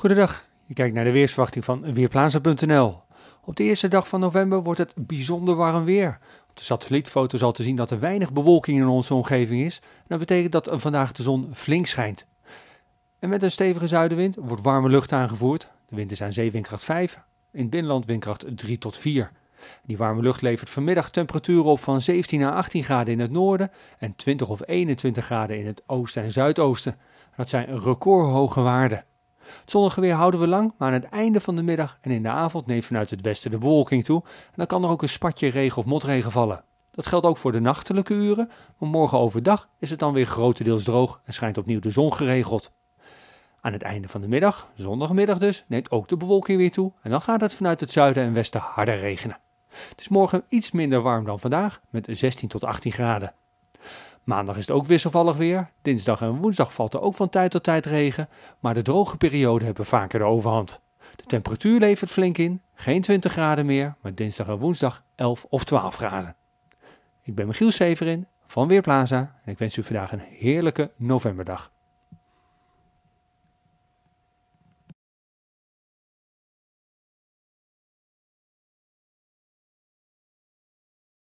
Goedendag, je kijkt naar de weersverwachting van Weerplaza.nl. Op de eerste dag van november wordt het bijzonder warm weer. Op de satellietfoto zal te zien dat er weinig bewolking in onze omgeving is. Dat betekent dat vandaag de zon flink schijnt. En met een stevige zuidenwind wordt warme lucht aangevoerd. De wind is aan zee windkracht 5, in het binnenland windkracht 3 tot 4. Die warme lucht levert vanmiddag temperaturen op van 17 à 18 graden in het noorden en 20 of 21 graden in het oosten en zuidoosten. Dat zijn recordhoge waarden. Het weer houden we lang, maar aan het einde van de middag en in de avond neemt vanuit het westen de bewolking toe en dan kan er ook een spatje regen of motregen vallen. Dat geldt ook voor de nachtelijke uren, maar morgen overdag is het dan weer grotendeels droog en schijnt opnieuw de zon geregeld. Aan het einde van de middag, zondagmiddag dus, neemt ook de bewolking weer toe en dan gaat het vanuit het zuiden en westen harder regenen. Het is morgen iets minder warm dan vandaag met 16 tot 18 graden. Maandag is het ook wisselvallig weer. Dinsdag en woensdag valt er ook van tijd tot tijd regen. Maar de droge perioden hebben vaker de overhand. De temperatuur levert flink in. Geen 20 graden meer, maar dinsdag en woensdag 11 of 12 graden. Ik ben Michiel Severin van Weerplaza en ik wens u vandaag een heerlijke novemberdag.